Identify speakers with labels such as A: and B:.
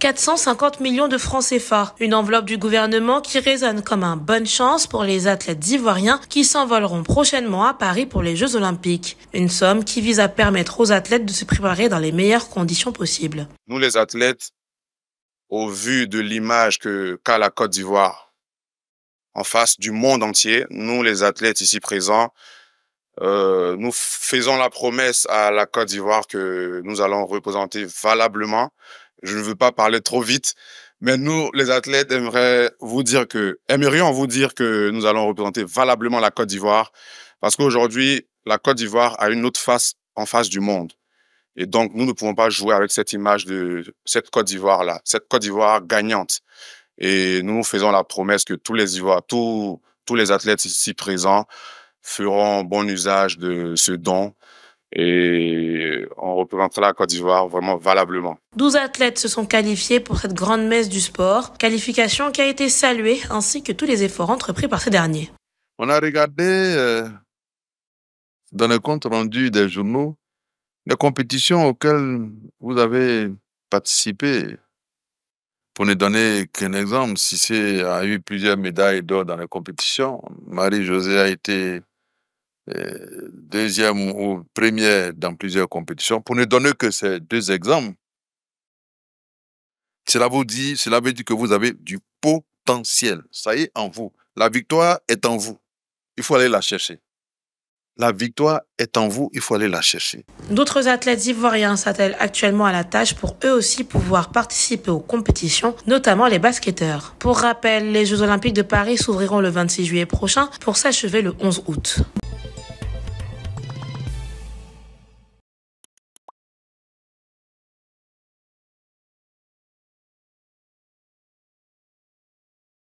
A: 450 millions de francs CFA. Une enveloppe du gouvernement qui résonne comme un bonne chance pour les athlètes ivoiriens qui s'envoleront prochainement à Paris pour les Jeux Olympiques. Une somme qui vise à permettre aux athlètes de se préparer dans les meilleures conditions possibles.
B: Nous, les athlètes, au vu de l'image que qu'a la Côte d'Ivoire en face du monde entier, nous, les athlètes ici présents, euh, nous faisons la promesse à la Côte d'Ivoire que nous allons représenter valablement je ne veux pas parler trop vite, mais nous, les athlètes, vous dire que, aimerions vous dire que nous allons représenter valablement la Côte d'Ivoire, parce qu'aujourd'hui, la Côte d'Ivoire a une autre face en face du monde. Et donc, nous ne pouvons pas jouer avec cette image de cette Côte d'Ivoire-là, cette Côte d'Ivoire gagnante. Et nous faisons la promesse que tous les tous les athlètes ici présents feront bon usage de ce don et on représentera la Côte d'Ivoire vraiment valablement.
A: 12 athlètes se sont qualifiés pour cette grande messe du sport, qualification qui a été saluée ainsi que tous les efforts entrepris par ces derniers.
C: On a regardé euh, dans le compte rendu des journaux les compétitions auxquelles vous avez participé. Pour ne donner qu'un exemple, si c'est a eu plusieurs médailles d'or dans les compétitions. Marie-Josée a été euh, deuxième ou première dans plusieurs compétitions. Pour ne donner que ces deux exemples, cela vous dit, cela veut dire que vous avez du potentiel. Ça y est en vous. La victoire est en vous. Il faut aller la chercher. La victoire est en vous, il faut aller la chercher.
A: D'autres athlètes ivoiriens s'attellent actuellement à la tâche pour eux aussi pouvoir participer aux compétitions, notamment les basketteurs. Pour rappel, les Jeux olympiques de Paris s'ouvriront le 26 juillet prochain pour s'achever le 11 août.